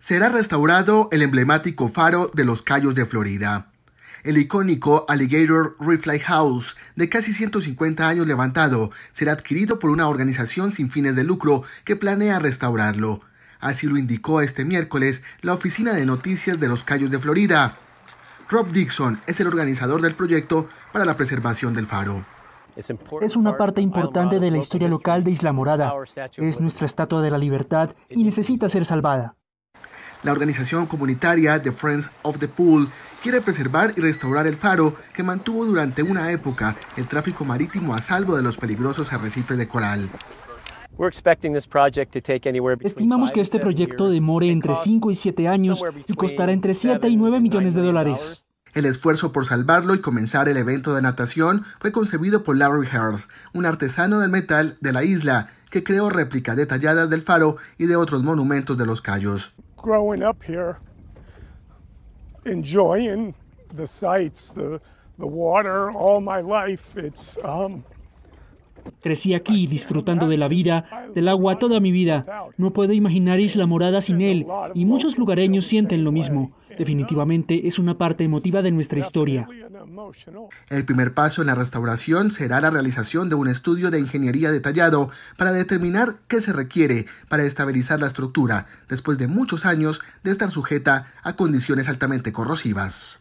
será restaurado el emblemático faro de los Cayos de Florida. El icónico Alligator Reef House, de casi 150 años levantado, será adquirido por una organización sin fines de lucro que planea restaurarlo. Así lo indicó este miércoles la Oficina de Noticias de los Cayos de Florida. Rob Dixon es el organizador del proyecto para la preservación del faro. Es una parte importante de la historia local de Isla Morada. Es nuestra estatua de la libertad y necesita ser salvada. La organización comunitaria The Friends of the Pool quiere preservar y restaurar el faro que mantuvo durante una época el tráfico marítimo a salvo de los peligrosos arrecifes de coral. Estimamos que este proyecto demore entre 5 y 7 años y costará entre 7 y 9 millones de dólares. El esfuerzo por salvarlo y comenzar el evento de natación fue concebido por Larry Hearth, un artesano del metal de la isla, que creó réplicas detalladas del faro y de otros monumentos de los Cayos. Crecí aquí disfrutando de la vida, del agua toda mi vida. No puedo imaginar Isla Morada sin él y muchos lugareños sienten lo mismo. Definitivamente es una parte emotiva de nuestra historia. El primer paso en la restauración será la realización de un estudio de ingeniería detallado para determinar qué se requiere para estabilizar la estructura después de muchos años de estar sujeta a condiciones altamente corrosivas.